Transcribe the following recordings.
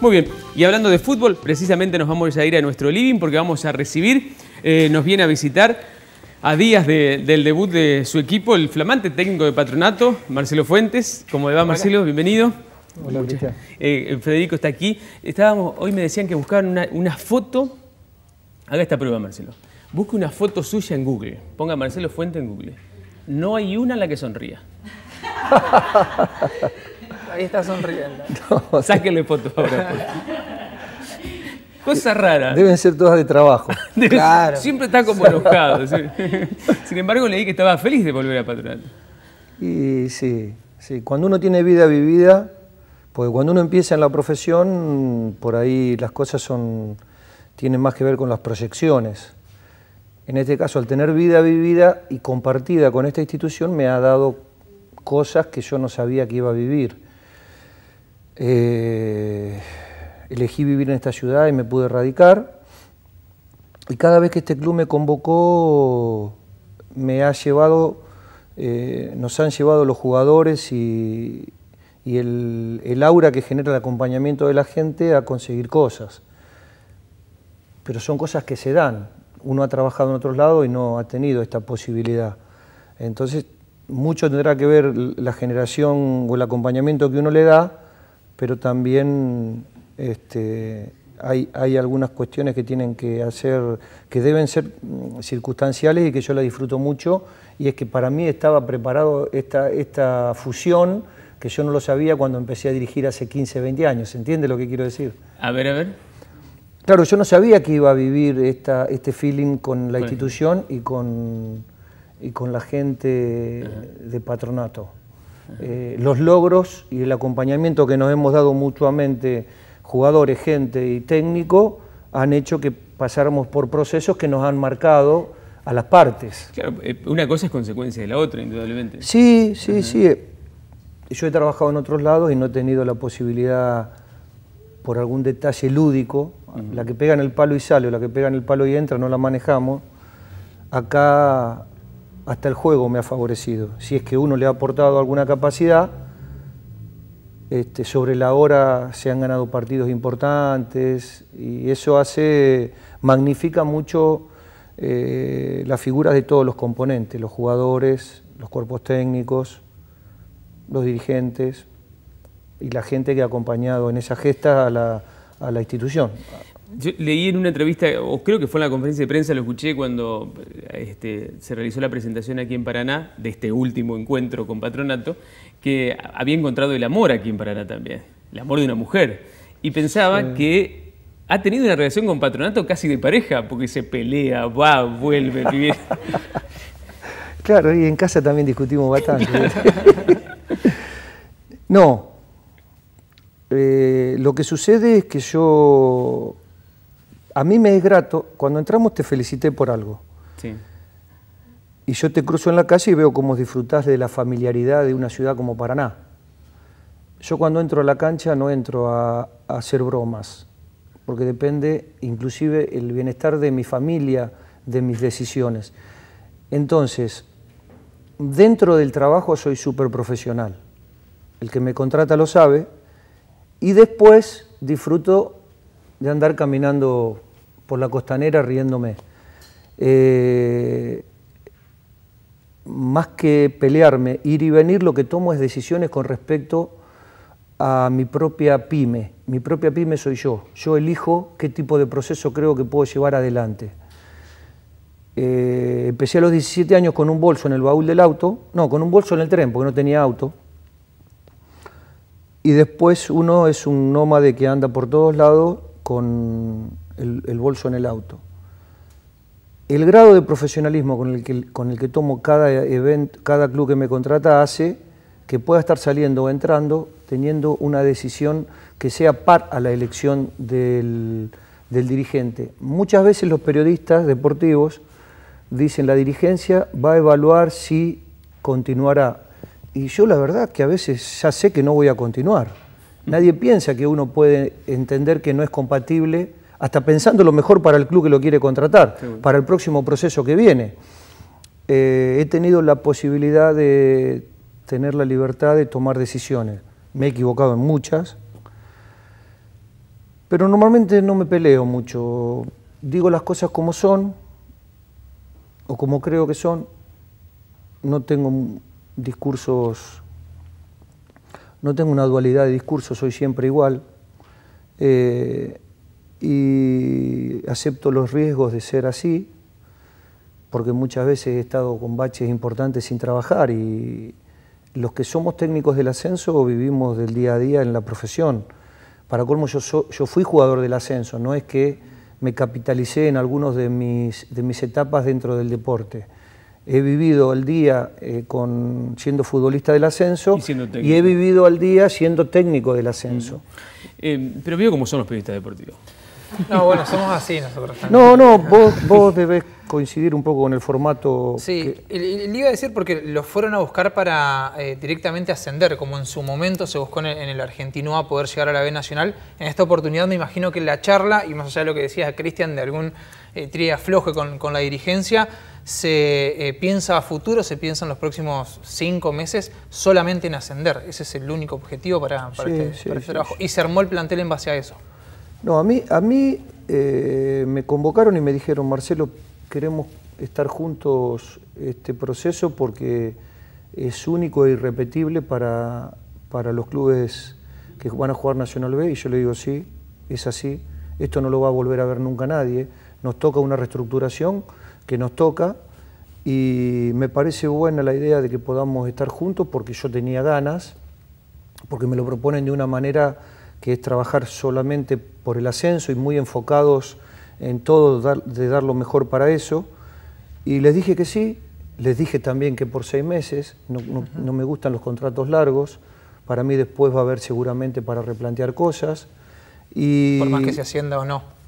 Muy bien, y hablando de fútbol, precisamente nos vamos a ir a nuestro living porque vamos a recibir, eh, nos viene a visitar a días del debut de su equipo, el flamante técnico de patronato, Marcelo Fuentes. ¿Cómo le va Marcelo? Bienvenido. Hola, eh, Federico está aquí. Estábamos, hoy me decían que buscaban una, foto. Haga esta prueba, Marcelo. Busque una foto suya en Google. Ponga Marcelo Fuentes en Google. No hay una en la que sonría. Ahí está sonriendo. No, fotos ahora cosas raras Deben ser todas de trabajo. claro. siempre está como enojado. Sin embargo, leí que estaba feliz de volver a Patronato. Y sí, sí. Cuando uno tiene vida vivida, porque cuando uno empieza en la profesión, por ahí las cosas son, tienen más que ver con las proyecciones. En este caso, al tener vida vivida y compartida con esta institución, me ha dado cosas que yo no sabía que iba a vivir eh, elegí vivir en esta ciudad y me pude radicar. Y cada vez que este club me convocó, me ha llevado, eh, nos han llevado los jugadores y, el, aura que genera el acompañamiento de la gente a conseguir cosas. Pero son cosas que se dan. Uno ha trabajado en otros lados y no ha tenido esta posibilidad. Entonces, mucho tendrá que ver la generación o el acompañamiento que uno le da pero también este, hay, algunas cuestiones que tienen que hacer, que deben ser mm, circunstanciales y que yo la disfruto mucho, y es que para mí estaba preparado esta, esta fusión que yo no lo sabía cuando empecé a dirigir hace 15, 20 años, ¿entiende lo que quiero decir? A ver, a ver. Claro, yo no sabía que iba a vivir esta, este feeling con la institución y con, y con la gente de patronato. Eh, los logros y el acompañamiento que nos hemos dado mutuamente, jugadores, gente y técnico, han hecho que pasáramos por procesos que nos han marcado a las partes. Claro, eh, una cosa es consecuencia de la otra, indudablemente. Sí, sí, sí. Eh, yo he trabajado en otros lados y no he tenido la posibilidad, por algún detalle lúdico, la que pega en el palo y sale, o la que pega en el palo y entra, no la manejamos. Acá hasta el juego me ha favorecido. Si es que uno le ha aportado alguna capacidad, este, sobre la hora se han ganado partidos importantes y eso hace, magnifica mucho eh, las figuras de todos los componentes, los jugadores, los cuerpos técnicos, los dirigentes y la gente que ha acompañado en esa gesta a la institución. Yo leí en una entrevista, o creo que fue en la conferencia de prensa, lo escuché cuando este, se realizó la presentación aquí en Paraná, de este último encuentro con Patronato, que había encontrado el amor aquí en Paraná también, el amor de una mujer. Y pensaba que ha tenido una relación con Patronato casi de pareja, porque se pelea, va, vuelve, Claro, y en casa también discutimos bastante. no. Eh, lo que sucede es que yo a mí me es grato, cuando entramos te felicité por algo. Sí. Y yo te cruzo en la calle y veo cómo disfrutás de la familiaridad de una ciudad como Paraná. Yo cuando entro a la cancha no entro a, a hacer bromas, porque depende inclusive el bienestar de mi familia, de mis decisiones. Entonces, dentro del trabajo soy súper profesional. El que me contrata lo sabe. Y después disfruto de andar caminando por la costanera riéndome. Eh, más que pelearme, ir y venir, lo que tomo es decisiones con respecto a mi propia pyme. Mi propia pyme soy yo. Yo elijo qué tipo de proceso creo que puedo llevar adelante. Eh, empecé a los 17 años con un bolso en el baúl del auto, no, con un bolso en el tren, porque no tenía auto. Y después uno es un nómade que anda por todos lados con el, bolso en el auto. El grado de profesionalismo con el que, con el que tomo cada evento, cada club que me contrata hace que pueda estar saliendo o entrando teniendo una decisión que sea par a la elección del, del dirigente. Muchas veces los periodistas deportivos dicen la dirigencia va a evaluar si continuará. Y yo la verdad que a veces ya sé que no voy a continuar. Nadie piensa que uno puede entender que no es compatible, hasta pensando lo mejor para el club que lo quiere contratar, para el próximo proceso que viene. Eh, he tenido la posibilidad de tener la libertad de tomar decisiones. Me he equivocado en muchas, pero normalmente no me peleo mucho. Digo las cosas como son o como creo que son. No tengo discursos no tengo una dualidad de discurso, soy siempre igual. Eh, y acepto los riesgos de ser así, porque muchas veces he estado con baches importantes sin trabajar y los que somos técnicos del ascenso vivimos del día a día en la profesión. Para colmo, yo, yo fui jugador del ascenso, no es que me capitalicé en algunas de de mis etapas dentro del deporte he vivido el día eh, con, siendo futbolista del ascenso y, he vivido el día siendo técnico del ascenso. Mm. Eh, pero veo cómo son los periodistas deportivos. No, bueno, somos así nosotros No, no, vos, vos coincidir un poco con el formato. Sí, le, iba a decir porque los fueron a buscar para eh, directamente ascender, como en su momento se buscó en el, argentino a poder llegar a la B Nacional. En esta oportunidad me imagino que la charla, y más allá de lo que decías, Cristian, de algún eh, tría con, la dirigencia. ¿Se eh, piensa a futuro, se piensa en los próximos cinco meses solamente en ascender? Ese es el único objetivo para, para, este, este trabajo. ¿Y se armó el plantel en base a eso? No, a mí, a mí eh, me convocaron y me dijeron, Marcelo, queremos estar juntos este proceso porque es único e irrepetible para, para los clubes que van a jugar Nacional B y yo le digo, sí, es así, esto no lo va a volver a ver nunca nadie nos toca una reestructuración que nos toca y me parece buena la idea de que podamos estar juntos porque yo tenía ganas, porque me lo proponen de una manera que es trabajar solamente por el ascenso y muy enfocados en todo de dar lo mejor para eso. Y les dije que sí, les dije también que por seis meses, no, me gustan los contratos largos, para mí después va a haber seguramente para replantear cosas. Y, por más que se ascienda o no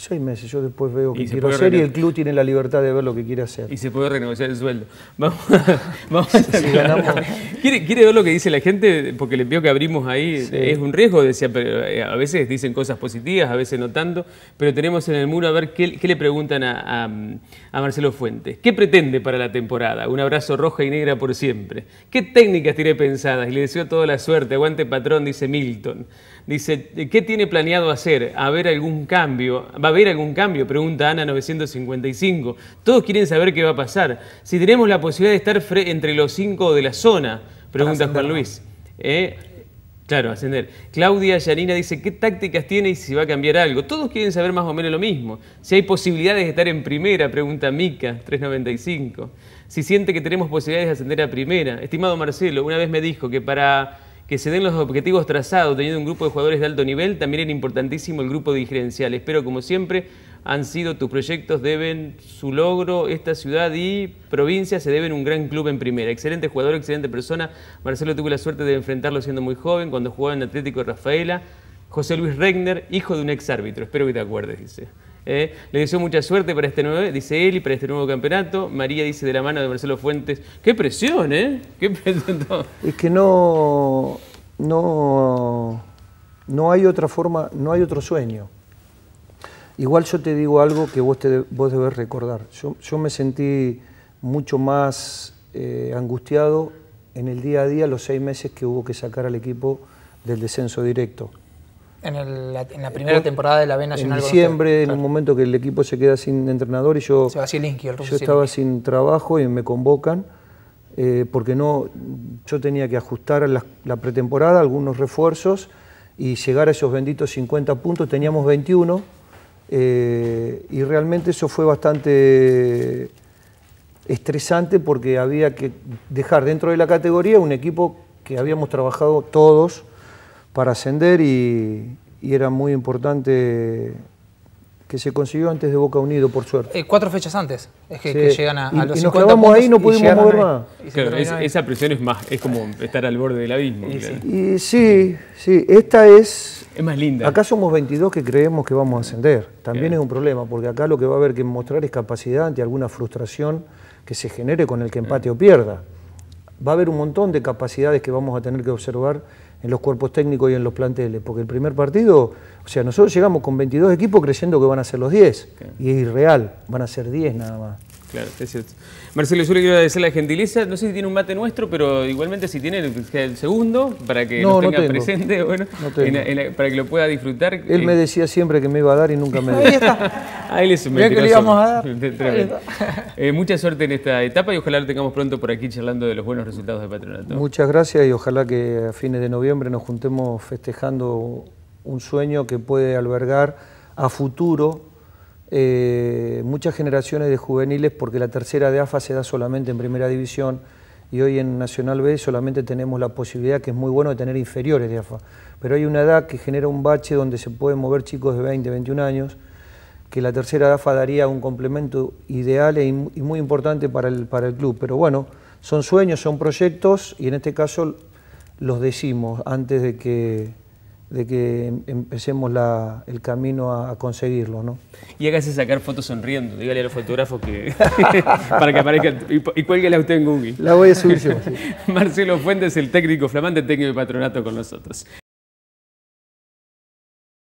seis meses. Yo después veo qué quiero hacer y el club tiene la libertad de ver lo que quiere hacer. Y se puede renegociar el sueldo. Vamos, a ¿Quiere, ¿Quiere, ver lo que dice la gente? Porque le veo que abrimos ahí. Es un riesgo, decía, eh, a veces dicen cosas positivas, a veces no tanto. Pero tenemos en el muro a ver qué, le preguntan a, Marcelo Fuentes. ¿Qué pretende para la temporada? Un abrazo roja y negra por siempre. ¿Qué técnicas tiene pensadas? Y le deseo toda la suerte. Aguante patrón, dice Milton. Dice, ¿qué tiene planeado hacer? ¿A ver algún cambio? a haber algún cambio? Pregunta Ana 955. Todos quieren saber qué va a pasar. Si tenemos la posibilidad de estar entre los cinco de la zona, pregunta Juan Luis. Eh, claro, ascender. Claudia Yanina dice, ¿qué tácticas tiene y si va a cambiar algo? Todos quieren saber más o menos lo mismo. Si hay posibilidades de estar en primera, pregunta Mica, 395. Si siente que tenemos posibilidades de ascender a primera. Estimado Marcelo, una vez me dijo que para que se den los objetivos trazados, teniendo un grupo de jugadores de alto nivel, también era importantísimo el grupo digerencial. Espero, como siempre, han sido tus proyectos, deben su logro, esta ciudad y provincia se deben un gran club en primera. Excelente jugador, excelente persona. Marcelo tuvo la suerte de enfrentarlo siendo muy joven, cuando jugaba en Atlético de Rafaela. José Luis Regner, hijo de un ex árbitro. Espero que te acuerdes, dice. ¿eh? le deseo mucha suerte para este nuevo, dice él, para este nuevo campeonato. María dice de la mano de Marcelo Fuentes. ¡Qué presión, eh! Es que no, no, no hay otra forma, no hay otro sueño. Igual yo te digo algo que vos, te, debes recordar. Yo, me sentí mucho más eh, angustiado en el día a día los seis meses que hubo que sacar al equipo del descenso directo. En, la eh, primera eh, temporada de la B Nacional. En diciembre, en un momento que el equipo se queda sin entrenador y yo, yo estaba sin trabajo y me convocan eh, porque no, yo tenía que ajustar la, la, pretemporada, algunos refuerzos y llegar a esos benditos 50 puntos. Teníamos 21 y realmente eso fue bastante estresante porque había que dejar dentro de la categoría un equipo que habíamos trabajado todos para ascender y, era muy importante que se consiguió antes de Boca Unido, por suerte. Eh, cuatro fechas antes es que, llegan a, y, y nos quedamos ahí y no pudimos mover más. esa presión es más es como estar al borde del abismo. Y, sí, sí, esta es... Es más linda. Acá somos 22 que creemos que vamos a ascender. También es un problema, porque acá lo que va a haber que mostrar es capacidad ante alguna frustración que se genere con el que empate o pierda. Va a haber un montón de capacidades que vamos a tener que observar en los cuerpos técnicos y en los planteles, porque el primer partido, o sea, nosotros llegamos con 22 equipos creyendo que van a ser los 10, y es irreal, van a ser 10 nada más. Claro, es cierto. Marcelo, yo le quiero agradecer la gentileza. No sé si tiene un mate nuestro, pero igualmente si tiene el segundo, para que lo tenga presente, para que lo pueda disfrutar. Él me eh. decía siempre que me iba a dar y nunca me dio. Ahí está. Ahí que le íbamos a dar. Eh, mucha suerte en esta etapa y ojalá lo tengamos pronto por aquí charlando de los buenos resultados de Patronato. Muchas gracias y ojalá que a fines de noviembre nos juntemos festejando un sueño que puede albergar a futuro eh, muchas generaciones de juveniles porque la tercera de AFA se da solamente en primera división y hoy en Nacional B solamente tenemos la posibilidad, que es muy bueno, de tener inferiores de AFA. Pero hay una edad que genera un bache donde se pueden mover chicos de 20, 21 años, que la tercera de AFA daría un complemento ideal e y muy importante para el, para el club. Pero bueno, son sueños, son proyectos y en este caso los decimos antes de que de que empecemos el camino a, conseguirlo, ¿no? Y hágase sacar fotos sonriendo, dígale al fotógrafo que para que aparezca y, y a usted en Google. La voy a subir yo. Marcelo Fuentes, el técnico flamante técnico de patronato con nosotros.